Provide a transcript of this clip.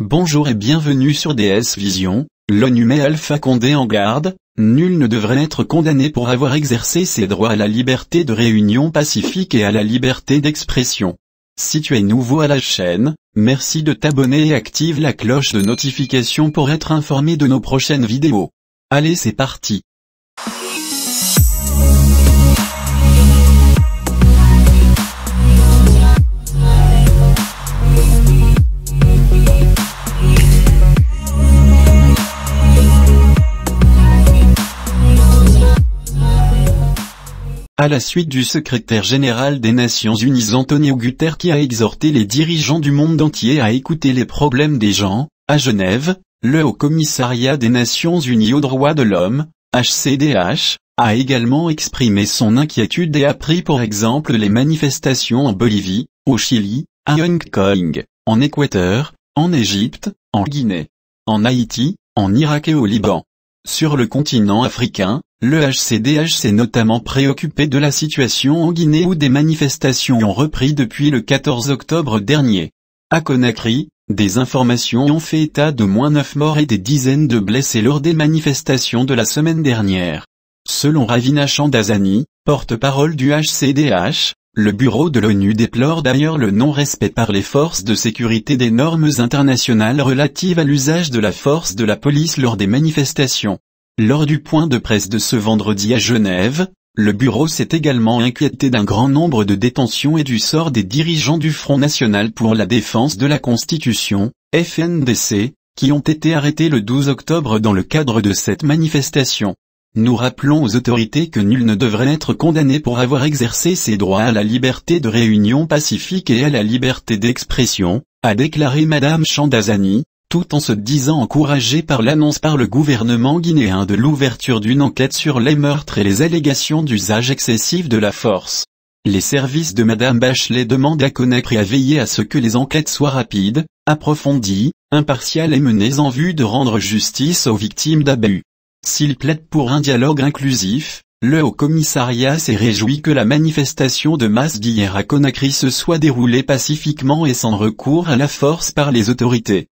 Bonjour et bienvenue sur DS Vision, l'ONU met Alpha Condé en garde, nul ne devrait être condamné pour avoir exercé ses droits à la liberté de réunion pacifique et à la liberté d'expression. Si tu es nouveau à la chaîne, merci de t'abonner et active la cloche de notification pour être informé de nos prochaines vidéos. Allez c'est parti à la suite du secrétaire général des Nations Unies Antonio Guterres qui a exhorté les dirigeants du monde entier à écouter les problèmes des gens, à Genève, le Haut-Commissariat des Nations Unies aux droits de l'homme, HCDH, a également exprimé son inquiétude et a pris pour exemple les manifestations en Bolivie, au Chili, à Hong Kong, en Équateur, en Égypte, en Guinée, en Haïti, en Irak et au Liban. Sur le continent africain, le HCDH s'est notamment préoccupé de la situation en Guinée où des manifestations ont repris depuis le 14 octobre dernier. À Conakry, des informations ont fait état de moins 9 morts et des dizaines de blessés lors des manifestations de la semaine dernière. Selon Ravina Chandazani, porte-parole du HCDH, le bureau de l'ONU déplore d'ailleurs le non-respect par les forces de sécurité des normes internationales relatives à l'usage de la force de la police lors des manifestations. Lors du point de presse de ce vendredi à Genève, le bureau s'est également inquiété d'un grand nombre de détentions et du sort des dirigeants du Front National pour la Défense de la Constitution, FNDC, qui ont été arrêtés le 12 octobre dans le cadre de cette manifestation. Nous rappelons aux autorités que nul ne devrait être condamné pour avoir exercé ses droits à la liberté de réunion pacifique et à la liberté d'expression, a déclaré Madame Chandazani, tout en se disant encouragée par l'annonce par le gouvernement guinéen de l'ouverture d'une enquête sur les meurtres et les allégations d'usage excessif de la force. Les services de Madame Bachelet demandent à connaître et à veiller à ce que les enquêtes soient rapides, approfondies, impartiales et menées en vue de rendre justice aux victimes d'abus. S'il plaide pour un dialogue inclusif, le Haut-Commissariat s'est réjoui que la manifestation de masse d'hier à Conakry se soit déroulée pacifiquement et sans recours à la force par les autorités.